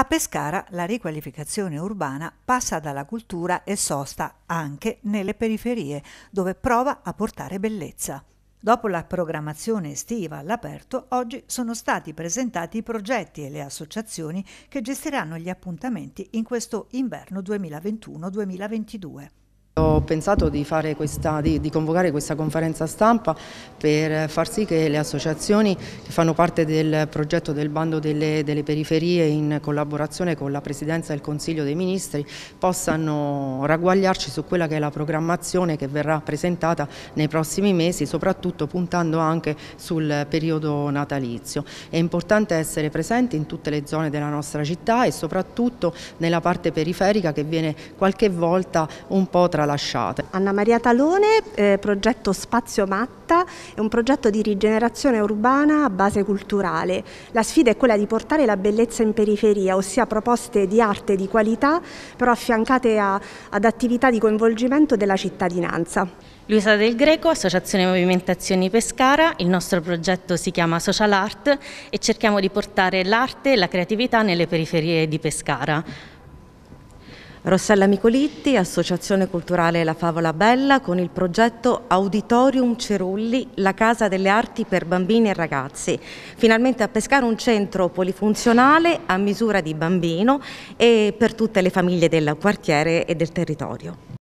A Pescara la riqualificazione urbana passa dalla cultura e sosta anche nelle periferie, dove prova a portare bellezza. Dopo la programmazione estiva all'aperto, oggi sono stati presentati i progetti e le associazioni che gestiranno gli appuntamenti in questo inverno 2021-2022 pensato di, questa, di, di, convocare questa conferenza stampa per far sì che le associazioni che fanno parte del progetto del bando delle, delle periferie in collaborazione con la Presidenza del Consiglio dei Ministri possano ragguagliarci su quella che è la programmazione che verrà presentata nei prossimi mesi, soprattutto puntando anche sul periodo natalizio. È importante essere presenti in tutte le zone della nostra città e soprattutto nella parte periferica che viene qualche volta un po' tralasciata rovesciate. Anna Maria Talone, eh, progetto Spazio Matta, è un progetto di rigenerazione urbana a base culturale. La sfida è quella di portare la bellezza in periferia, ossia proposte di arte di qualità, però affiancate a, ad attività di coinvolgimento della cittadinanza. Luisa Del Greco, Associazione Movimentazioni Pescara, il nostro progetto si chiama Social Art e cerchiamo di portare l'arte e la creatività nelle periferie di Pescara. Rossella Micolitti, Associazione Culturale La Favola Bella, con il progetto Auditorium Cerulli, la casa delle arti per bambini e ragazzi. Finalmente a pescare un centro polifunzionale a misura di bambino e per tutte le famiglie del quartiere e del territorio.